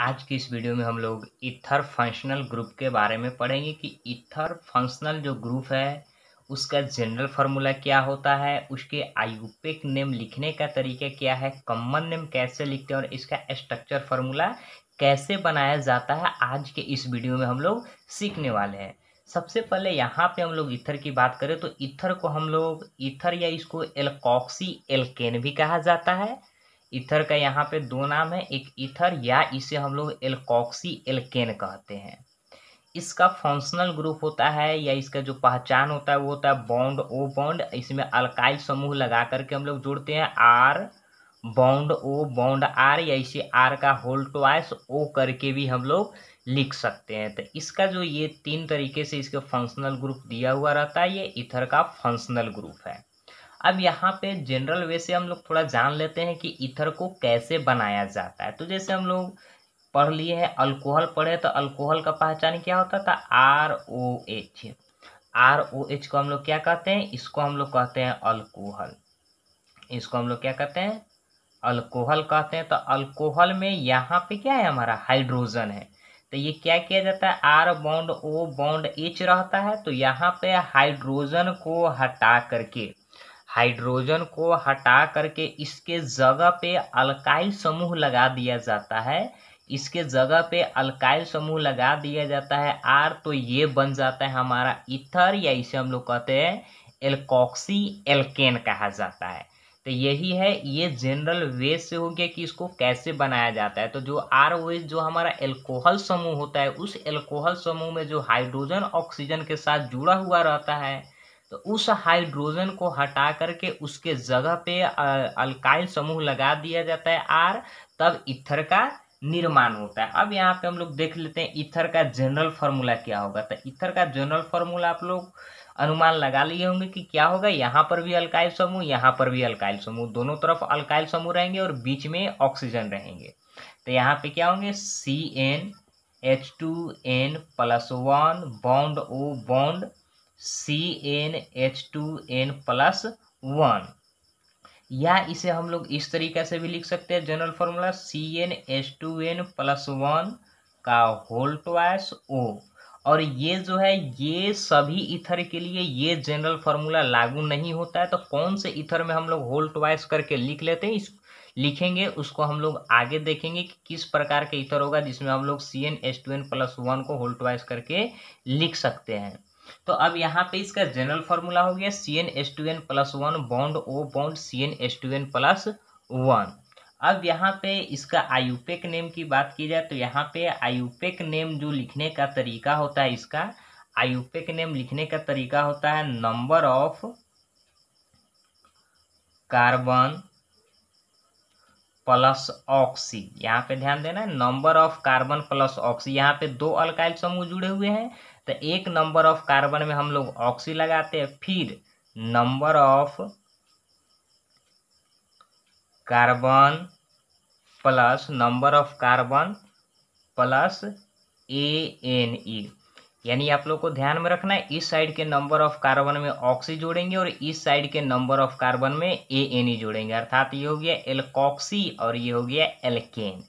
आज की इस वीडियो में हम लोग इथर फंक्शनल ग्रुप के बारे में पढ़ेंगे कि इथर फंक्शनल जो ग्रुप है उसका जनरल फार्मूला क्या होता है उसके आयुपिक नेम लिखने का तरीका क्या है कॉमन नेम कैसे लिखते हैं और इसका स्ट्रक्चर फार्मूला कैसे बनाया जाता है आज के इस वीडियो में हम लोग सीखने वाले हैं सबसे पहले यहाँ पे हम लोग इथर की बात करें तो इथर को हम लोग इथर या इसको एलकॉक्सी एल्केन भी कहा जाता है इथर का यहाँ पे दो नाम है एक इथर या इसे हम लोग एलकॉक्सी एल्केन कहते हैं इसका फंक्शनल ग्रुप होता है या इसका जो पहचान होता है वो होता है बॉन्ड ओ बॉन्ड इसमें अल्काइल समूह लगा करके हम लोग जोड़ते हैं R bond O bond R या इसे आर का होल ट्वाइस ओ करके भी हम लोग लिख सकते हैं तो इसका जो ये तीन तरीके से इसके फंक्शनल ग्रुप दिया हुआ रहता है ये इथर का फंक्शनल ग्रुप है अब यहाँ पे जनरल वे से हम लोग थोड़ा जान लेते हैं कि इथर को कैसे बनाया जाता है तो जैसे हम लोग पढ़ लिए हैं अल्कोहल पढ़े तो अल्कोहल का पहचान क्या होता था R O H R O H को हम लोग क्या कहते हैं इसको हम लोग कहते हैं अल्कोहल इसको हम लोग क्या कहते हैं अल्कोहल कहते हैं तो अल्कोहल में यहाँ पे क्या है हमारा हाइड्रोजन है तो ये क्या किया जाता है R bond O bond H रहता है तो यहाँ पे हाइड्रोजन को हटा करके हाइड्रोजन को हटा करके इसके जगह पे अल्काइल समूह लगा दिया जाता है इसके जगह पे अल्काइल समूह लगा दिया जाता है आर तो ये बन जाता है हमारा इथर या इसे हम लोग कहते हैं एल्कॉक्सी एल्केन कहा जाता है तो यही है ये जनरल वे से हो गया कि इसको कैसे बनाया जाता है तो जो आर वे जो हमारा एल्कोहल समूह होता है उस एल्कोहल समूह में जो हाइड्रोजन ऑक्सीजन के साथ जुड़ा हुआ रहता है तो उस हाइड्रोजन को हटा करके उसके जगह पे अल्काइल समूह लगा दिया जाता है आर तब इथर का निर्माण होता है अब यहाँ पे हम लोग देख लेते हैं इथर का जनरल फार्मूला क्या होगा तो इथर का जनरल फार्मूला आप लोग अनुमान लगा लिए होंगे कि क्या होगा यहाँ पर भी अल्काइल समूह यहाँ पर भी अल्काइल समूह दोनों तरफ अल्काइल समूह रहेंगे और बीच में ऑक्सीजन रहेंगे तो यहाँ पे क्या होंगे C N H two N plus one bond O bond C N H two N plus one या इसे हम लोग इस तरीके से भी लिख सकते हैं general formula C N H two N plus one का होल ट्वाइस ओ और ये जो है ये सभी इथर के लिए ये जनरल फार्मूला लागू नहीं होता है तो कौन से इथर में हम लोग होल ट्वाइस करके लिख लेते हैं इस लिखेंगे उसको हम लोग आगे देखेंगे कि किस प्रकार के इथर होगा जिसमें हम लोग C N H two N plus one को होल ट्वाइस करके लिख सकते हैं तो अब यहाँ पे इसका जनरल फॉर्मूला हो गया C N S two N plus one bond O bond C N S two N plus one अब यहाँ पे इसका आयुपेक नेम की बात की जाए तो यहाँ पे आयुपेक नेम जो लिखने का तरीका होता है इसका आयुपेक नेम लिखने का तरीका होता है number of carbon plus oxy यहाँ पे ध्यान देना number of carbon plus oxy यहाँ पे दो अल्काइल समूह जुड़े हुए हैं तो एक नंबर ऑफ कार्बन में हम लोग ऑक्सी लगाते हैं फिर number of carbon plus number of carbon plus A N E यानी आप लोग को ध्यान में रखना है इस साइड के नंबर ऑफ कार्बन में ऑक्सी जोड़ेंगे और इस साइड के नंबर ऑफ कार्बन में ए एन ई जोड़ेंगे अर्थात ये हो गया एलकॉक्सी और ये हो गया एल्केन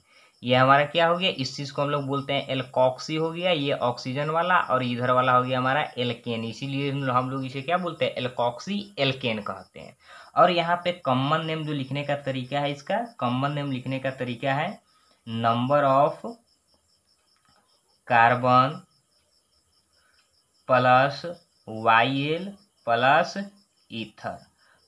ये हमारा क्या हो गया इस चीज़ को हम लोग बोलते हैं एलकॉक्सी हो गया ये ऑक्सीजन वाला और इधर वाला हो गया हमारा एलकेन इसीलिए हम लोग इसे क्या बोलते हैं एल्कॉक्सी एलकेन कहते हैं और यहाँ पे कॉमन नेम जो लिखने का तरीका है इसका कॉमन नेम लिखने का तरीका है number of carbon plus Y L plus ether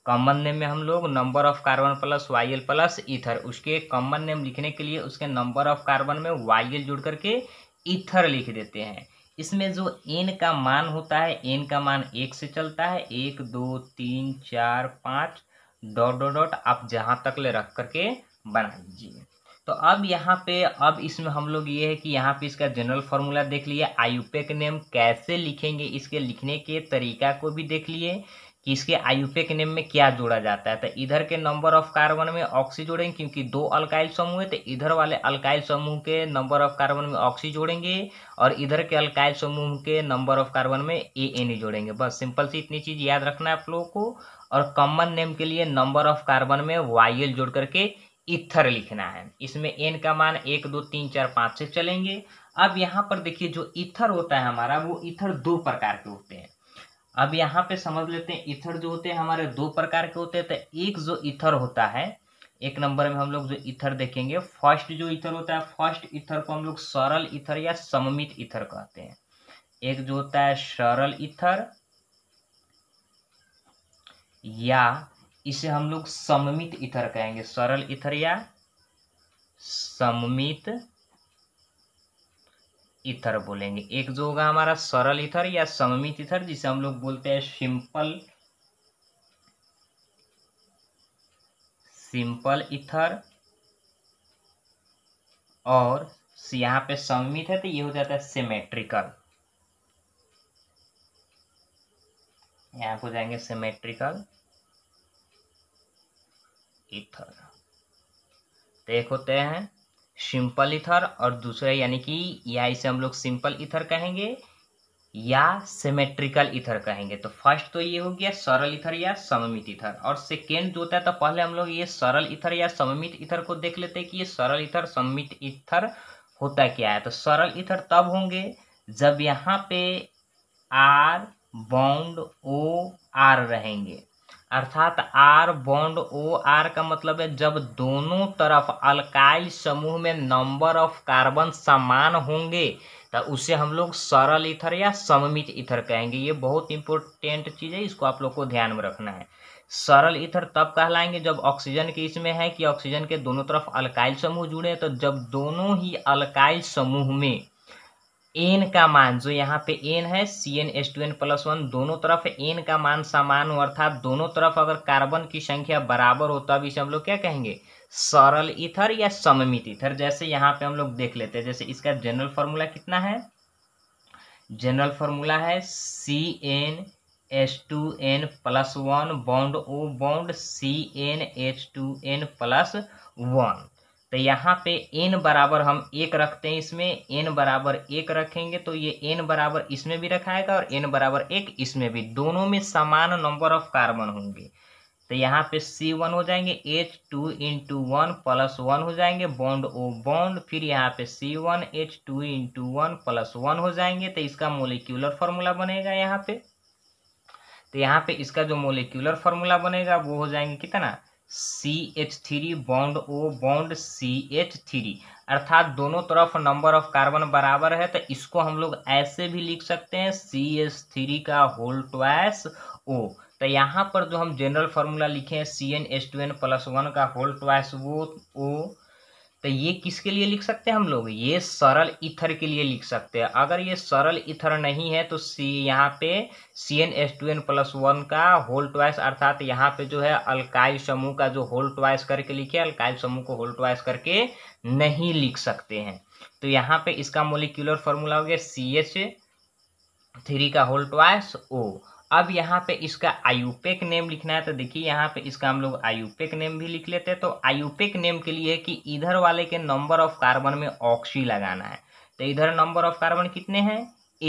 common name में हम लोग number of carbon plus Y L plus ether उसके कॉमन नेम लिखने के लिए उसके नंबर ऑफ कार्बन में वाई एल जुड़ करके ईथर लिख देते हैं इसमें जो एन का मान होता है एन का मान एक से चलता है एक दो तीन चार पाँच डॉट डॉट डॉट आप जहाँ तक ले रख करके बना लीजिए तो अब यहाँ पे अब इसमें हम लोग ये है कि यहाँ पे इसका जनरल फार्मूला देख लिए आयुपेक नेम कैसे लिखेंगे इसके लिखने के तरीका को भी देख लिए कि इसके आयुपेक के नेम में क्या जोड़ा जाता है तो इधर के नंबर ऑफ कार्बन में ऑक्सी जोड़ेंगे क्योंकि दो अल्काइल समूह है तो इधर वाले अल्काइल समूह के नंबर ऑफ कार्बन में ऑक्सी जोड़ेंगे और इधर के अल्काइल समूह के नंबर ऑफ कार्बन में ए एन ए जोड़ेंगे बस सिंपल सी इतनी चीज़ याद रखना है आप लोगों को और कॉमन नेम के लिए नंबर ऑफ कार्बन में वायल जोड़ करके इथर लिखना है इसमें एन का मान एक दो तीन चार पाँच से चलेंगे अब यहाँ पर देखिए जो इथर होता है हमारा वो इथर दो प्रकार के होते हैं अब यहाँ पे समझ लेते हैं इथर जो होते हैं हमारे दो प्रकार के होते हैं तो एक जो इथर होता है एक नंबर में हम लोग जो इथर देखेंगे फर्स्ट जो इथर होता है फर्स्ट इथर को हम लोग सरल इथर या सममित इथर कहते हैं एक जो होता है सरल इथर या इसे हम लोग सममित इथर कहेंगे सरल इथर या सममित इथर बोलेंगे एक जो होगा हमारा सरल इथर या सममित इथर जिसे हम लोग बोलते हैं सिंपल सिंपल इथर और यहाँ पे सममित है तो ये हो जाता है सिमेट्रिकल यहाँ को जाएंगे सिमेट्रिकल इथर देख एक होते हैं सिंपल इथर और दूसरा यानी कि या इसे हम लोग सिंपल इथर कहेंगे या सिमेट्रिकल इथर कहेंगे तो फर्स्ट तो ये हो गया सरल इथर या सममित इथर और सेकेंड जो होता है तो पहले हम लोग ये सरल इथर या सममित इथर को देख लेते हैं कि ये सरल इथर सममित इथर होता क्या है तो सरल इथर तब होंगे जब यहाँ पे आर बाउंड ओ आर रहेंगे अर्थात आर बॉन्ड ओ आर का मतलब है जब दोनों तरफ अल्काइल समूह में नंबर ऑफ कार्बन समान होंगे तो उसे हम लोग सरल इथर या सममित इथर कहेंगे ये बहुत इंपॉर्टेंट चीज़ है इसको आप लोग को ध्यान में रखना है सरल इथर तब कहलाएंगे जब ऑक्सीजन के इसमें है कि ऑक्सीजन के दोनों तरफ अल्काइल समूह जुड़े हैं तो जब दोनों ही अल्काइल समूह में एन का मान जो यहाँ पे एन है C N S two N plus one दोनों तरफ एन का मान समान हो अर्थात दोनों तरफ अगर कार्बन की संख्या बराबर हो तब इसे हम लोग क्या कहेंगे सरल इथर या सममित इथर जैसे यहाँ पे हम लोग देख लेते हैं जैसे इसका जनरल फार्मूला कितना है जनरल फार्मूला है C N H two N plus one bond O bond C N H two N plus one तो यहाँ पे एन बराबर हम एक रखते हैं इसमें एन बराबर एक रखेंगे तो ये एन बराबर इसमें भी रखाएगा और एन बराबर एक इसमें भी दोनों में समान नंबर ऑफ कार्बन होंगे तो यहाँ पे सी वन हो जाएंगे H two into one plus one हो जाएंगे बॉन्ड ओ बॉन्ड फिर यहाँ पे C one H two into one plus one हो जाएंगे तो इसका मोलिक्यूलर फॉर्मूला बनेगा यहाँ पे तो यहाँ पे इसका जो मोलिक्यूलर फॉर्मूला बनेगा वो हो जाएंगे कितना C H three bond O bond C H three अर्थात दोनों तरफ नंबर ऑफ कार्बन बराबर है तो इसको हम लोग ऐसे भी लिख सकते हैं सी एच थ्री का होल ट्वाइस ओ तो यहाँ पर जो हम जनरल फार्मूला लिखे हैं C N H two N plus one का होल ट्वाइस वो ओ तो ये किसके लिए लिख सकते हैं हम लोग ये सरल इथर के लिए लिख सकते हैं अगर ये सरल इथर नहीं है तो सी यहाँ पे C N S two N plus one का होल ट्वाइस अर्थात यहाँ पे जो है अल्काइल समूह का जो होल ट्वाइस करके लिखे अल्काइल समूह को होल ट्वाइस करके नहीं लिख सकते हैं तो यहाँ पे इसका मोलिकुलर फॉर्मूला हो गया सी एच थ्री का होल ट्वाइस ओ अब यहाँ पे इसका आयुपेक नेम लिखना है तो देखिए यहाँ पे इसका हम लोग आयुपेक नेम भी लिख लेते हैं तो आयुपेक नेम के लिए कि इधर वाले के नंबर ऑफ कार्बन में ऑक्सी लगाना है तो इधर नंबर ऑफ कार्बन कितने हैं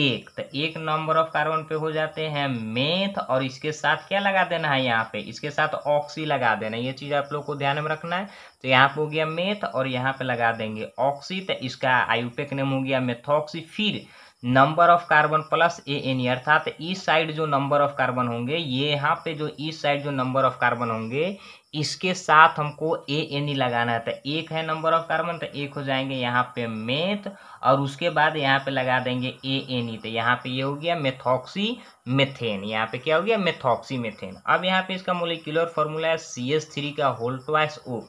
एक तो एक नंबर ऑफ कार्बन पे हो जाते हैं मेथ और इसके साथ क्या लगा देना है यहाँ पे इसके साथ ऑक्सी लगा देना ये चीज़ आप लोग को ध्यान में रखना है तो यहाँ पे हो गया मेथ और यहाँ पे लगा देंगे ऑक्सी तो इसका आयुपेक नेम हो गया मेथॉक्सी फिर number of carbon plus A N E अर्थात इस साइड जो नंबर ऑफ कार्बन होंगे ये यहाँ पे जो इस साइड जो नंबर ऑफ कार्बन होंगे इसके साथ हमको ए एन ई लगाना है तो एक है नंबर ऑफ कार्बन तो एक हो जाएंगे यहाँ पे मेथ और उसके बाद यहाँ पे लगा देंगे ए एन ई तो यहाँ पे ये यह हो गया मेथॉक्सी मेथेन यहाँ पे क्या हो गया मेथॉक्सी मेथेन अब यहाँ पे इसका मोलिकुलर फॉर्मूला है सी एस थ्री का होल्टवाइस ओ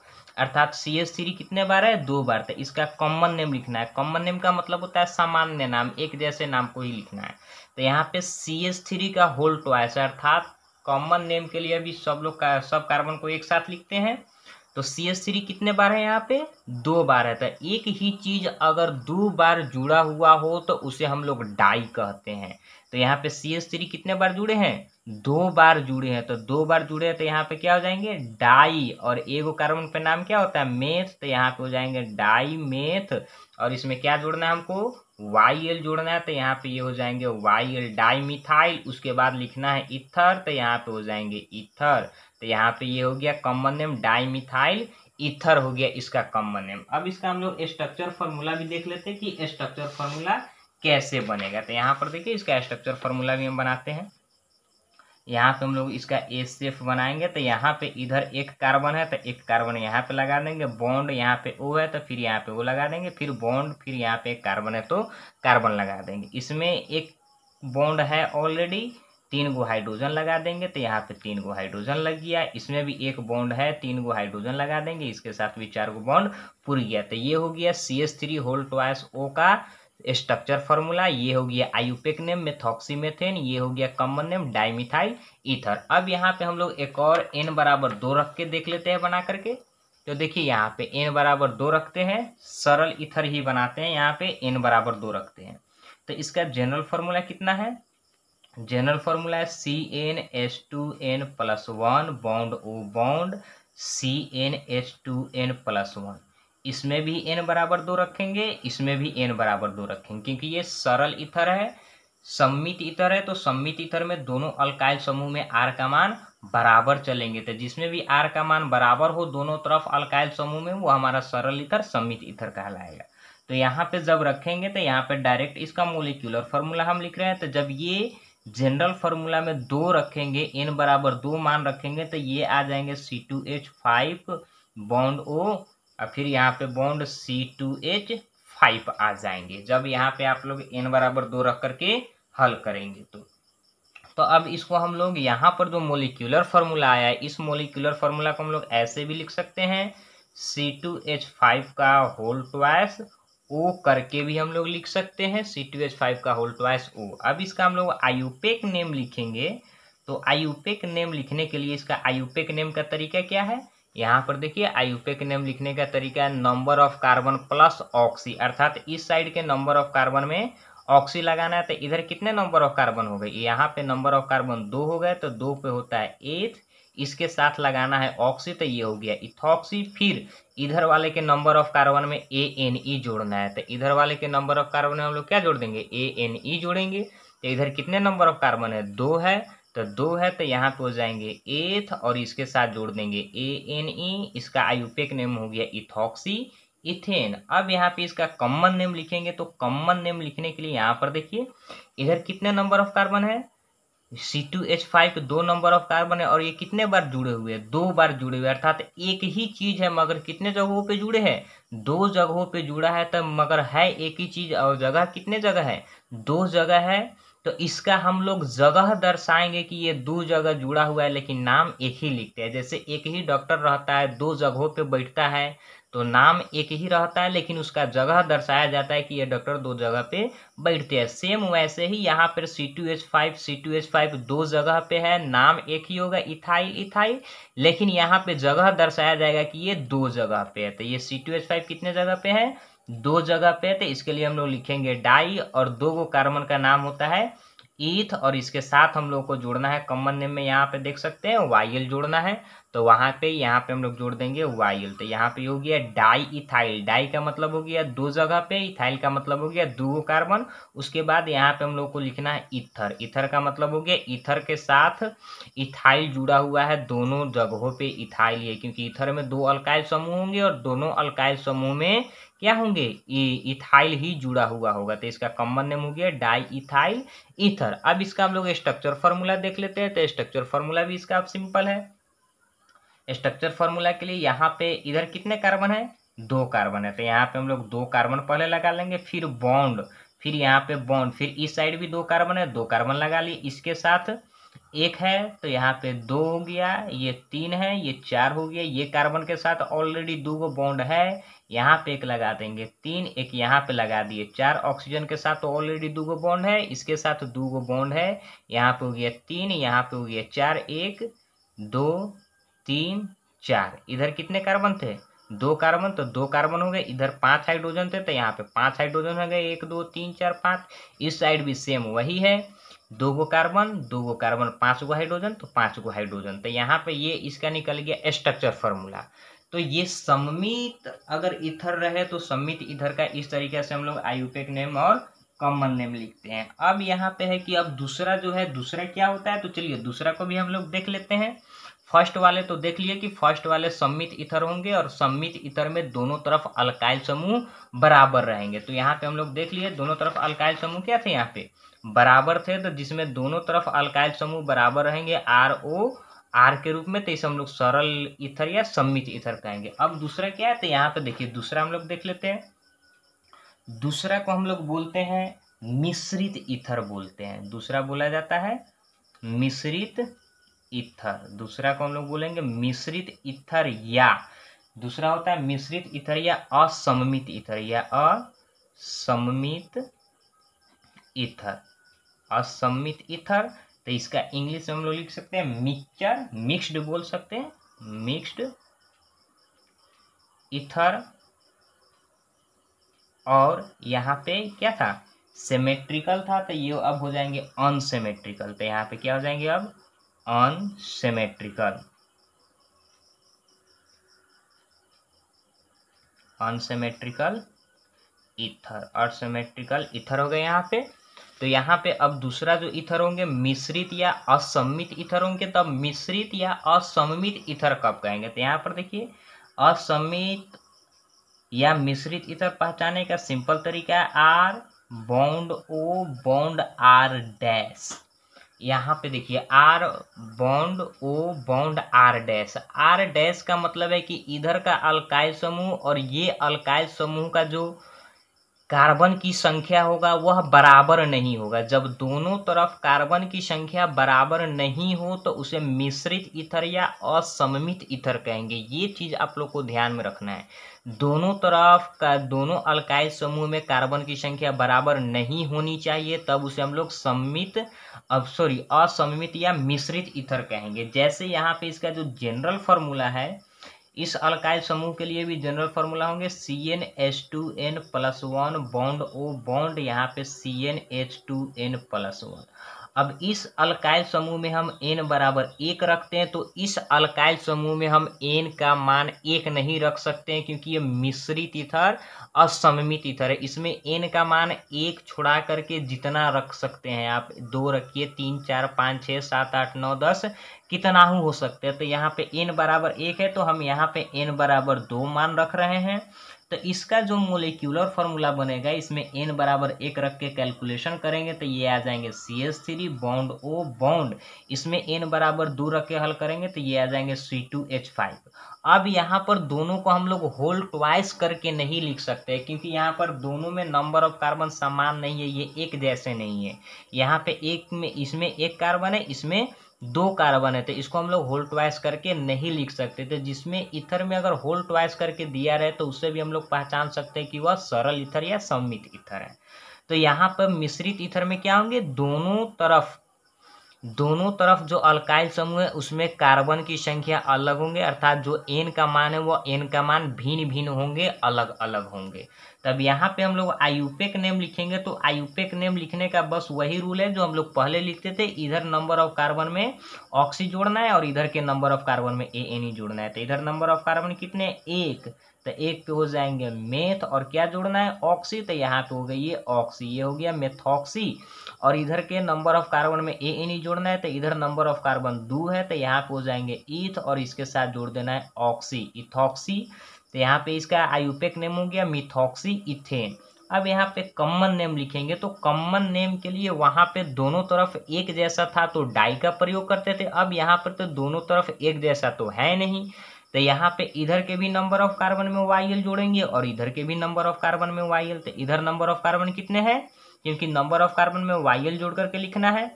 अर्थात सी एस थ्री कितने बार है दो बार तो इसका कॉमन नेम लिखना है कॉमन नेम का मतलब होता है सामान्य नाम एक जैसे नाम को ही लिखना है तो यहाँ पे सी एस थ्री का होल ट्वाइस अर्थात कॉमन नेम के लिए भी सब लोग का सब कार्बन को एक साथ लिखते हैं तो सी एस थ्री कितने बार है यहाँ पे दो बार है तो एक ही चीज़ अगर दो बार जुड़ा हुआ हो तो उसे हम लोग डाई कहते हैं तो यहाँ पे सी एस थ्री कितने बार जुड़े हैं दो बार जुड़े हैं तो दो बार जुड़े हैं तो यहाँ पे क्या हो जाएंगे डाई और एगो कार्बन पे नाम क्या होता है मेथ तो यहाँ पे हो जाएंगे डाई मेथ और इसमें क्या जोड़ना है हमको वाई एल जोड़ना है तो यहाँ पे ये यह हो जाएंगे वाई एल डाई मिथाइल उसके बाद लिखना है इथर तो यहाँ पे हो जाएंगे इथर तो यहाँ पे ये यह हो गया common name di methyl ether हो गया इसका कॉमन नेम अब इसका हम लोग स्ट्रक्चर फॉर्मूला भी देख लेते हैं कि स्ट्रक्चर फॉर्मूला कैसे बनेगा तो यहाँ पर देखिए इसका स्ट्रक्चर फार्मूला भी हम बनाते हैं यहाँ पे हम लोग इसका ए सेफ बनाएंगे तो यहाँ पे इधर एक कार्बन है तो एक कार्बन यहाँ पे लगा देंगे बॉन्ड यहाँ पे ओ है तो फिर यहाँ पे ओ लगा देंगे फिर बॉन्ड फिर यहाँ पे एक कार्बन है तो कार्बन लगा देंगे इसमें एक बॉन्ड है ऑलरेडी तीन गो हाइड्रोजन लगा देंगे तो यहाँ पे तीन गो हाइड्रोजन लग गया इसमें भी एक बॉन्ड है तीन गो हाइड्रोजन लगा देंगे इसके साथ भी चार गो बॉन्ड पूरी गया तो ये हो गया C S three whole twice O का स्ट्रक्चर फॉर्मूला ये हो गया आयुपेक नेम मेथॉक्सीमेथेन ये हो गया कॉमन नेम डाइमिथाइल ईथर अब यहाँ पे हम लोग एक और एन बराबर दो रख के देख लेते हैं बना करके तो देखिए यहाँ पे एन बराबर दो रखते हैं सरल इथर ही बनाते हैं यहाँ पे एन बराबर दो रखते हैं तो इसका जनरल फार्मूला कितना है जनरल फॉर्मूला है C N S two N plus one bond O bond C N S two N plus one इसमें भी एन बराबर दो रखेंगे इसमें भी एन बराबर दो रखेंगे क्योंकि ये सरल इथर है सम्मित इथर है तो सम्मित इथर में दोनों अल्काइल समूह में आर का मान बराबर चलेंगे तो जिसमें भी आर का मान बराबर हो दोनों तरफ अल्काइल समूह में वो हमारा सरल इथर सम्मित इथर कहलाएगा तो यहाँ पे जब रखेंगे तो यहाँ पे डायरेक्ट इसका मोलिक्यूलर फॉर्मूला हम लिख रहे हैं तो जब ये जनरल फार्मूला में दो रखेंगे एन बराबर दो मान रखेंगे तो ये आ जाएंगे C two H five bond O और फिर यहाँ पे bond C two H five आ जाएंगे जब यहाँ पे आप लोग एन बराबर दो रख करके हल करेंगे तो तो अब इसको हम लोग यहाँ पर जो मोलिकुलर फार्मूला आया है इस मोलिकुलर फार्मूला को हम लोग ऐसे भी लिख सकते हैं सी टू एच फाइव का होल ट्वाइस ओ करके भी हम लोग लिख सकते हैं सी टू एच फाइव का होल ट्वाइस ओ अब इसका हम लोग आयुपेक नेम लिखेंगे तो आयुपेक नेम लिखने के लिए इसका आयुपेक नेम का तरीका क्या है यहाँ पर देखिए आईयूपे के नेम लिखने का तरीका है number of carbon plus oxy अर्थात इस साइड के नंबर ऑफ कार्बन में ऑक्सी लगाना है तो इधर कितने नंबर ऑफ कार्बन हो गए यहाँ पे नंबर ऑफ कार्बन दो हो गए तो दो पे होता है एट इसके साथ लगाना है ऑक्सी तो ये हो गया इथॉक्सी फिर इधर वाले के नंबर ऑफ कार्बन में ए एन ई जोड़ना है तो इधर वाले के नंबर ऑफ कार्बन में हम लोग क्या जोड़ देंगे ए एन ई जोड़ेंगे तो इधर कितने नंबर ऑफ कार्बन है दो है तो दो है तो यहाँ पे हो जाएंगे एथ और इसके साथ जोड़ देंगे ए एन ई इसका आयुपेक नेम हो गया इथॉक्सी इथेन अब यहाँ पे इसका कॉमन नेम लिखेंगे तो कॉमन नेम लिखने के लिए यहाँ पर देखिए इधर कितने नंबर ऑफ कार्बन है सी टू एच फाइव दो नंबर ऑफ कार्बन है और ये कितने बार जुड़े हुए हैं दो बार जुड़े हुए अर्थात एक ही चीज है मगर कितने जगहों पे जुड़े हैं दो जगहों पे जुड़ा है तो मगर है एक ही चीज और जगह कितने जगह है दो जगह है तो इसका हम लोग जगह दर्शाएंगे कि ये दो जगह जुड़ा हुआ है लेकिन नाम एक ही लिखते हैं जैसे एक ही डॉक्टर रहता है दो जगहों पे बैठता है तो नाम एक ही रहता है लेकिन उसका जगह दर्शाया जाता है कि ये डॉक्टर दो जगह पे बैठते हैं सेम वैसे ही यहाँ पर C two H five C two H five दो जगह पे है नाम एक ही होगा इथाइल इथाइल लेकिन यहाँ पे जगह दर्शाया जाएगा कि ये दो जगह पे है तो ये सी टू एच फाइव कितने जगह पे है दो जगह पे तो इसके लिए हम लोग लिखेंगे डाई और दो गो कार्बन का नाम होता है ईथ और इसके साथ हम लोग को जोड़ना है कॉमन नेम में यहाँ पे देख सकते हैं वाइल जोड़ना है तो वहाँ पे यहाँ पे हम लोग जोड़ देंगे वाइल तो यहाँ पे हो गया डाई इथाइल डाई का मतलब हो गया दो जगह पे इथाइल का मतलब हो गया दो कार्बन उसके बाद यहाँ पे हम लोग को लिखना है इथर इथर का मतलब हो गया इथर के साथ इथाइल जुड़ा हुआ है दोनों जगहों पे इथाइल ये क्योंकि इथर में दो अल्काइल समूह होंगे और दोनों अल्काइल समूह में क्या होंगे इथाइल ही जुड़ा हुआ होगा तो इसका कॉमन नेम हो गया डाई इथाइल ईथर अब इसका हम लोग स्ट्रक्चर फार्मूला देख लेते हैं तो स्ट्रक्चर फार्मूला भी इसका अब सिंपल है स्ट्रक्चर फार्मूला के लिए यहाँ पे इधर कितने कार्बन है दो कार्बन है तो यहाँ पे हम लोग दो कार्बन पहले लगा लेंगे फिर बॉन्ड फिर यहाँ पे बॉन्ड फिर इस साइड भी दो कार्बन है दो कार्बन लगा लिए इसके साथ एक है तो यहाँ पे दो हो गया ये तीन है ये चार हो गया ये कार्बन के साथ ऑलरेडी दो गो बॉन्ड है यहाँ पे एक लगा देंगे तीन एक यहाँ पे लगा दिए चार ऑक्सीजन के साथ ऑलरेडी दो गो बॉन्ड है इसके साथ दो गो बॉन्ड है यहाँ पे हो गया तीन यहाँ पे हो गया चार एक दो तीन चार इधर कितने कार्बन थे दो कार्बन तो दो कार्बन हो गए इधर पांच हाइड्रोजन थे तो यहाँ पे पांच हाइड्रोजन हो गए एक दो तीन चार पाँच इस साइड भी सेम वही है दो गो कार्बन दो गो कार्बन पांच गो हाइड्रोजन तो पांच गो हाइड्रोजन तो यहाँ पे ये इसका निकल गया स्ट्रक्चर फॉर्मूला तो ये सम्मित अगर इथर रहे तो सम्मित इधर का इस तरीके से हम लोग आयुपेक नेम और कॉमन नेम लिखते हैं अब यहाँ पे है कि अब दूसरा जो है दूसरा क्या होता है तो चलिए दूसरा को भी हम लोग देख लेते हैं फर्स्ट वाले तो देख लिए कि फर्स्ट वाले सम्मित इथर होंगे और सम्मित इथर में दोनों तरफ अल्काइल समूह बराबर रहेंगे तो यहाँ पे हम लोग देख लिए दोनों तरफ अल्काइल समूह क्या थे यहाँ पे बराबर थे तो जिसमें दोनों तरफ अल्काइल समूह बराबर रहेंगे आर ओ आर के रूप में तो इसे हम लोग सरल इथर या सम्मित इथर कहेंगे अब दूसरा क्या है तो यहाँ पे देखिए दूसरा हम लोग देख लेते हैं दूसरा को हम लोग बोलते हैं मिश्रित इथर बोलते हैं दूसरा बोला जाता है मिश्रित इथर दूसरा को हम लोग बोलेंगे मिश्रित इथर या दूसरा होता है मिश्रित इथर या असममित इथर या असममित ईथर असम्मित ईथर तो इसका इंग्लिश में हम लोग लिख सकते हैं मिक्सचर मिक्स्ड बोल सकते हैं मिक्स्ड इथर और यहाँ पे क्या था सेमेट्रिकल था तो ये अब हो जाएंगे अनसेमेट्रिकल तो यहाँ पे क्या हो जाएंगे अब अनसेमेट्रिकल अनसेमेट्रिकल इथर और सेमेट्रिकल इथर हो गए यहाँ पे तो यहाँ पे अब दूसरा जो इथर होंगे मिश्रित या असमित इथर होंगे तब तो मिश्रित या असमित इथर कब कहेंगे तो यहाँ पर देखिए असमित या मिश्रित इथर पहचाने का सिंपल तरीका है R bond O bound R dash यहाँ पे देखिए R bond O bound R dash R dash का मतलब है कि इधर का अल्काइल समूह और ये अल्काइल समूह का जो कार्बन की संख्या होगा वह बराबर नहीं होगा जब दोनों तरफ कार्बन की संख्या बराबर नहीं हो तो उसे मिश्रित इथर या असममित इथर कहेंगे ये चीज़ आप लोग को ध्यान में रखना है दोनों तरफ का दोनों अल्काइल समूह में कार्बन की संख्या बराबर नहीं होनी चाहिए तब उसे हम लोग सम्मित अब सॉरी असममित या मिश्रित इथर कहेंगे जैसे यहाँ पे इसका जो जनरल फॉर्मूला है इस अल्काइल समूह के लिए भी जनरल फार्मूला होंगे C N H two N plus one bond O bond यहाँ पे C N H two N plus one अब इस अल्काइल समूह में हम एन बराबर एक रखते हैं तो इस अल्काइल समूह में हम एन का मान एक नहीं रख सकते हैं क्योंकि ये मिश्रित इथर और सममित इथर है इसमें एन का मान एक छुड़ा करके जितना रख सकते हैं आप दो रखिए तीन चार पाँच छः सात आठ नौ दस कितना हो सकते हैं तो यहाँ पे एन बराबर एक है तो हम यहाँ पे एन बराबर दो मान रख रहे हैं तो इसका जो मोलिक्यूलर फॉर्मूला बनेगा इसमें एन बराबर एक रख के कैलकुलेशन करेंगे तो ये आ जाएंगे C S three bond O bond इसमें एन बराबर दो रख के हल करेंगे तो ये आ जाएंगे सी टू एच फाइव अब यहाँ पर दोनों को हम लोग होल ट्वाइस करके नहीं लिख सकते क्योंकि यहाँ पर दोनों में नंबर ऑफ कार्बन समान नहीं है ये एक जैसे नहीं है यहाँ पे एक में इसमें एक कार्बन है इसमें दो कार्बन है तो इसको हम लोग होल ट्वाइस करके नहीं लिख सकते तो जिसमें इथर में अगर होल ट्वाइस करके दिया रहे तो उससे भी हम लोग पहचान सकते हैं कि वह सरल इथर या सम्मित इथर है तो यहाँ पर मिश्रित इथर में क्या होंगे दोनों तरफ दोनों तरफ जो अल्काइल समूह है उसमें कार्बन की संख्या अलग होंगे अर्थात जो एन का मान है वह एन का मान भिन्न भिन्न होंगे अलग अलग होंगे तब यहाँ पे हम लोग आयुपेक नेम लिखेंगे तो आयुपेक के नेम लिखने का बस वही रूल है जो हम लोग पहले लिखते थे इधर नंबर ऑफ कार्बन में ऑक्सी जोड़ना है और इधर के नंबर ऑफ कार्बन में ए एन ई जोड़ना है तो इधर नंबर ऑफ कार्बन कितने एक तो एक पे हो जाएंगे मेथ और क्या जोड़ना है ऑक्सी तो यहाँ पे हो गई ये ऑक्सी ये हो गया मेथॉक्सी और इधर के नंबर ऑफ कार्बन में ए एन ई जोड़ना है तो इधर नंबर ऑफ कार्बन दो है तो यहाँ पे हो जाएंगे ईथ और इसके साथ जोड़ देना है ऑक्सी इथॉक्सी तो यहाँ पे इसका आयुपेक नेम हो गया मिथॉक्सी इथेन अब यहाँ पे कॉमन नेम लिखेंगे तो कॉमन नेम के लिए वहाँ पे दोनों तरफ एक जैसा था तो डाई का प्रयोग करते थे अब यहाँ पर तो दोनों तरफ एक जैसा तो है नहीं तो यहाँ पे इधर के भी नंबर ऑफ कार्बन में वाई जोड़ेंगे और इधर के भी नंबर ऑफ कार्बन में वाई तो इधर नंबर ऑफ कार्बन कितने हैं क्योंकि नंबर ऑफ कार्बन में वाई जोड़ करके लिखना है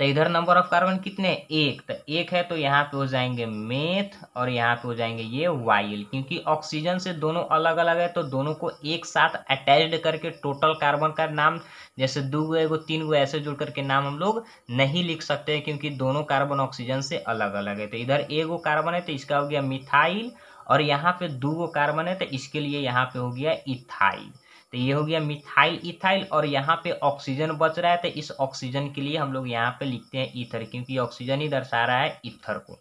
तो इधर नंबर ऑफ कार्बन कितने एक तो एक है तो यहाँ पे हो जाएंगे मेथ और यहाँ पे हो जाएंगे ये वाइल क्योंकि ऑक्सीजन से दोनों अलग अलग है तो दोनों को एक साथ अटैच्ड करके टोटल कार्बन का नाम जैसे दो गो एगो तीन गो ऐसे जुड़ करके नाम हम लोग नहीं लिख सकते हैं क्योंकि दोनों कार्बन ऑक्सीजन से अलग अलग है तो इधर एगो कार्बन है तो इसका हो गया मिथाइल और यहाँ पे दो गो कार्बन है तो इसके लिए यहाँ पे हो गया इथाइल तो ये हो गया मिथाइल इथाइल और यहाँ पे ऑक्सीजन बच रहा है तो इस ऑक्सीजन के लिए हम लोग यहाँ पे लिखते हैं ईथर क्योंकि ऑक्सीजन ही दर्शा रहा है ईथर को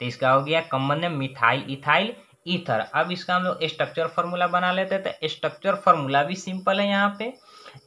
तो इसका हो गया कम्बन मिथाइल इथाइल ईथर अब इसका हम लोग स्ट्रक्चर फार्मूला बना लेते हैं तो स्ट्रक्चर फार्मूला भी सिंपल है यहाँ पे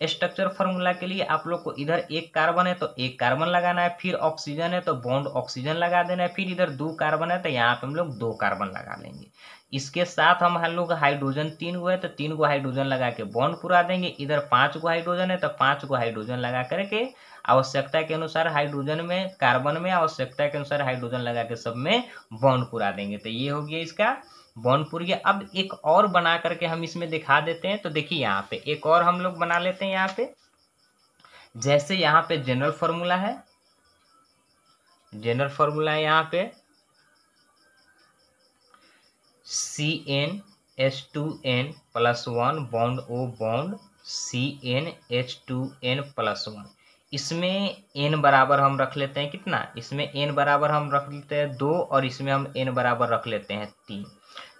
स्ट्रक्चर फार्मूला के लिए आप लोग को इधर एक कार्बन है तो एक कार्बन लगाना है फिर ऑक्सीजन है तो बॉन्ड ऑक्सीजन लगा देना है फिर इधर दो कार्बन है तो यहाँ पे हम लोग दो कार्बन लगा लेंगे इसके साथ हम हम लोग हाइड्रोजन तीन हुए तो तीन को हाइड्रोजन लगा के बॉन्ड पूरा देंगे इधर पांच को हाइड्रोजन है तो पांच को हाइड्रोजन लगा करके आवश्यकता के अनुसार हाइड्रोजन में कार्बन में आवश्यकता के अनुसार हाइड्रोजन लगा के सब में बॉन्ड पूरा देंगे तो ये हो गया इसका बॉन्ड पूरी अब एक और बना करके हम इसमें दिखा देते हैं तो देखिए यहाँ पे एक और हम लोग बना लेते हैं यहाँ पे जैसे यहाँ पे जनरल फॉर्मूला है जनरल फॉर्मूला है यहाँ पे C N H two N plus one bond O bond C N H two N plus one इसमें एन बराबर हम रख लेते हैं कितना इसमें एन बराबर हम रख लेते हैं दो और इसमें हम एन बराबर रख लेते हैं तीन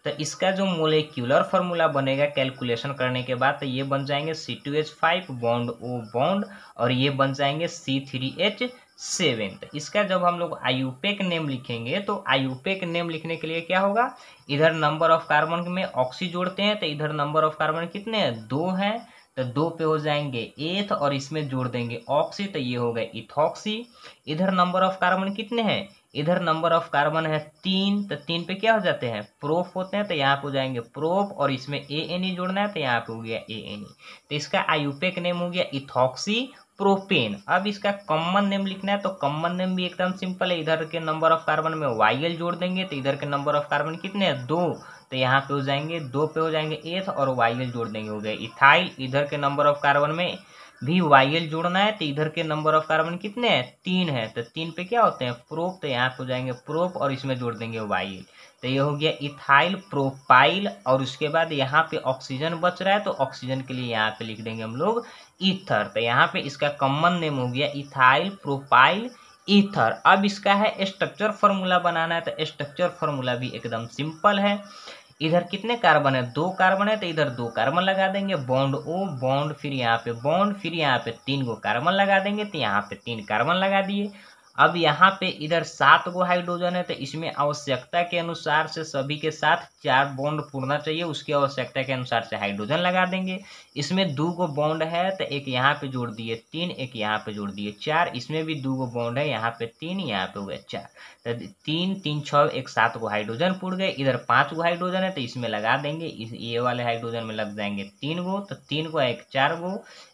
तो इसका जो मोलिक्यूलर फॉर्मूला बनेगा कैलकुलेशन करने के बाद तो ये बन जाएंगे C two H five bond O bond और ये बन जाएंगे सी थ्री एच सेवेंथ इसका जब हम लोग आयुपेक नेम लिखेंगे तो आयुपेक नेम लिखने के लिए क्या होगा इधर नंबर ऑफ कार्बन में ऑक्सी जोड़ते हैं तो इधर नंबर ऑफ कार्बन कितने हैं दो हैं तो दो पे हो जाएंगे एथ और इसमें जोड़ देंगे ऑक्सी तो ये हो गए इथॉक्सी इधर नंबर ऑफ कार्बन कितने हैं इधर नंबर ऑफ कार्बन है तीन तो तीन पे क्या हो जाते हैं प्रोफ होते हैं तो यहाँ पे हो जाएंगे प्रोफ और इसमें ए एन ई जोड़ना है तो यहाँ पे हो गया ए एन ई तो इसका आयुपेक नेम हो गया इथॉक्सी प्रोपेन अब इसका कॉमन नेम लिखना है तो कॉमन नेम भी एकदम सिंपल है इधर के नंबर ऑफ कार्बन में वाई जोड़ देंगे तो इधर के नंबर ऑफ कार्बन कितने हैं दो तो यहाँ पे हो जाएंगे दो पे हो जाएंगे एथ और वाई जोड़ देंगे हो गए इथाइल इधर के नंबर ऑफ कार्बन में भी वाई जोड़ना है तो इधर के नंबर ऑफ कार्बन कितने हैं तीन है तो तीन पे क्या होते हैं प्रोप तो यहाँ पे हो जाएंगे प्रोप और इसमें जोड़ देंगे वाई तो ये हो गया इथाइल प्रोपाइल और उसके बाद यहाँ पे ऑक्सीजन बच रहा है तो ऑक्सीजन के लिए यहाँ पे लिख देंगे हम लोग ईथर तो यहाँ पे इसका कॉमन नेम हो गया इथाइल प्रोपाइल ईथर अब इसका है स्ट्रक्चर फॉर्मूला बनाना है तो स्ट्रक्चर फॉर्मूला भी एकदम सिंपल है इधर कितने कार्बन है दो कार्बन है तो इधर दो कार्बन लगा देंगे बॉन्ड ओ बॉन्ड फिर यहाँ पे बॉन्ड फिर यहाँ पे तीन को कार्बन लगा देंगे तो यहाँ पे तीन कार्बन लगा दिए अब यहाँ पे इधर सात गो हाइड्रोजन है तो इसमें आवश्यकता के अनुसार से सभी के साथ चार बॉन्ड पूर्णा चाहिए उसकी आवश्यकता के अनुसार से हाइड्रोजन लगा देंगे इसमें दो गो बॉन्ड है तो एक यहाँ पे जोड़ दिए तीन एक यहाँ पे जोड़ दिए चार इसमें भी दो गो बॉन्ड है यहाँ पे तीन यहाँ पे हो गया चार तो तीन तीन छः एक सात गो हाइड्रोजन पूर गए इधर पाँच गो हाइड्रोजन है तो इसमें लगा देंगे इस ये वाले हाइड्रोजन में लग जाएंगे तीन गो तो तीन गो एक चार गो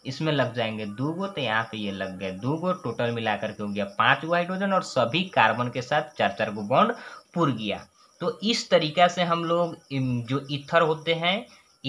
इसमें लग जाएंगे दो गो तो यहाँ पे ये लग गए दो गो टोटल मिला करके हो गया पाँच टू हाइड्रोजन और सभी कार्बन के साथ चार चार को बॉन्ड पुर गया तो इस तरीका से हम लोग जो इथर होते हैं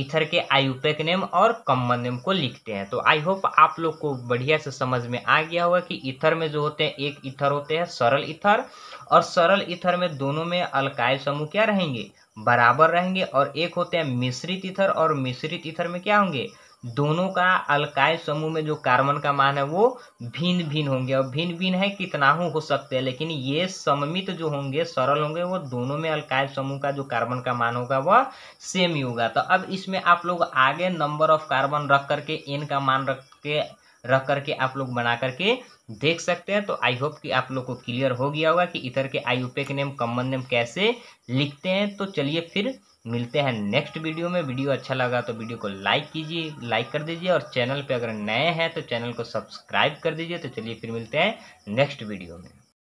इथर के आयुपेक नेम और कम्बन नेम को लिखते हैं तो आई होप आप लोग को बढ़िया से समझ में आ गया होगा कि इथर में जो होते हैं एक इथर होते हैं सरल इथर और सरल इथर में दोनों में अलकाय समूह क्या रहेंगे बराबर रहेंगे और एक होते हैं मिश्रित इथर और मिश्रित इथर में क्या होंगे दोनों का अलकाय समूह में जो कार्बन का मान है वो भिन्न भिन्न होंगे और भिन्न भिन्न है कितना हो सकते हैं लेकिन ये सममित जो होंगे सरल होंगे वो दोनों में अलकाय समूह का जो कार्बन का मान होगा वह सेम ही होगा तो अब इसमें आप लोग आगे नंबर ऑफ कार्बन रख करके एन का मान रख के रख करके आप लोग बना करके देख सकते हैं तो आई होप कि आप लोग को क्लियर हो गया होगा कि इधर के आईयूपे के नेम कम्बन नेम कैसे लिखते हैं तो चलिए फिर मिलते हैं नेक्स्ट वीडियो में वीडियो अच्छा लगा तो वीडियो को लाइक कीजिए लाइक कर दीजिए और चैनल पे अगर नए हैं तो चैनल को सब्सक्राइब कर दीजिए तो चलिए फिर मिलते हैं नेक्स्ट वीडियो में